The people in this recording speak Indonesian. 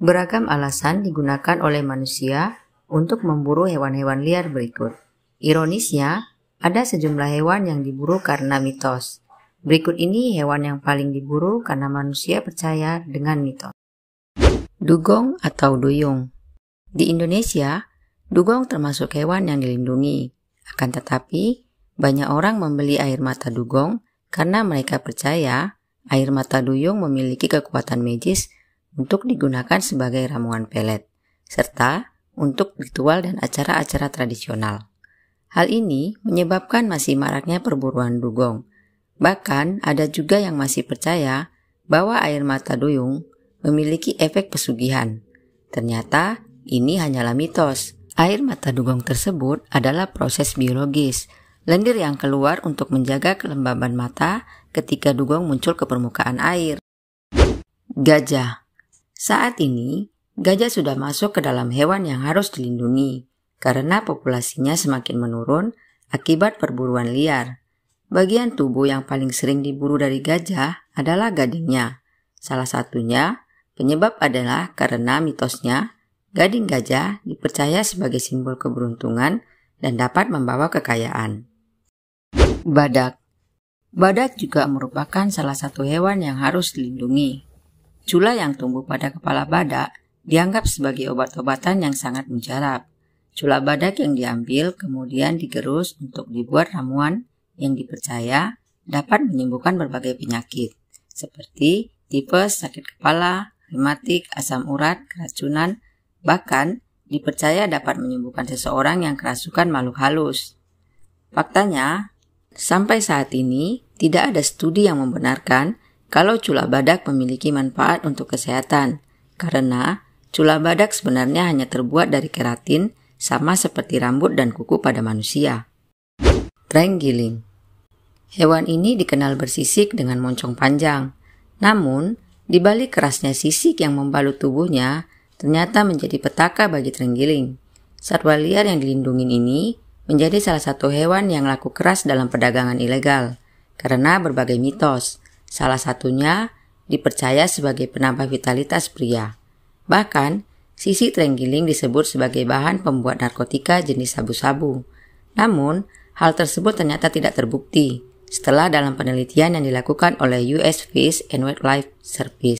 Beragam alasan digunakan oleh manusia untuk memburu hewan-hewan liar berikut. Ironisnya, ada sejumlah hewan yang diburu karena mitos. Berikut ini hewan yang paling diburu karena manusia percaya dengan mitos. Dugong atau duyung Di Indonesia, dugong termasuk hewan yang dilindungi. Akan tetapi, banyak orang membeli air mata dugong karena mereka percaya air mata duyung memiliki kekuatan magis untuk digunakan sebagai ramuan pelet, serta untuk ritual dan acara-acara tradisional. Hal ini menyebabkan masih maraknya perburuan dugong. Bahkan ada juga yang masih percaya bahwa air mata duyung memiliki efek pesugihan. Ternyata ini hanyalah mitos. Air mata dugong tersebut adalah proses biologis, lendir yang keluar untuk menjaga kelembaban mata ketika dugong muncul ke permukaan air. Gajah saat ini, gajah sudah masuk ke dalam hewan yang harus dilindungi karena populasinya semakin menurun akibat perburuan liar. Bagian tubuh yang paling sering diburu dari gajah adalah gadingnya. Salah satunya, penyebab adalah karena mitosnya, gading gajah dipercaya sebagai simbol keberuntungan dan dapat membawa kekayaan. Badak Badak juga merupakan salah satu hewan yang harus dilindungi Cula yang tumbuh pada kepala badak dianggap sebagai obat-obatan yang sangat mujarab. Cula badak yang diambil kemudian digerus untuk dibuat ramuan yang dipercaya dapat menyembuhkan berbagai penyakit seperti tipes, sakit kepala, rematik, asam urat, keracunan, bahkan dipercaya dapat menyembuhkan seseorang yang kerasukan makhluk halus. Faktanya, sampai saat ini tidak ada studi yang membenarkan kalau culah badak memiliki manfaat untuk kesehatan, karena culah badak sebenarnya hanya terbuat dari keratin, sama seperti rambut dan kuku pada manusia. Trenggiling Hewan ini dikenal bersisik dengan moncong panjang. Namun, di balik kerasnya sisik yang membalut tubuhnya, ternyata menjadi petaka bagi trenggiling. Satwa liar yang dilindungi ini menjadi salah satu hewan yang laku keras dalam perdagangan ilegal, karena berbagai mitos. Salah satunya dipercaya sebagai penambah vitalitas pria. Bahkan, sisi terenggiling disebut sebagai bahan pembuat narkotika jenis sabu-sabu. Namun, hal tersebut ternyata tidak terbukti setelah dalam penelitian yang dilakukan oleh US Fish and Wildlife Service.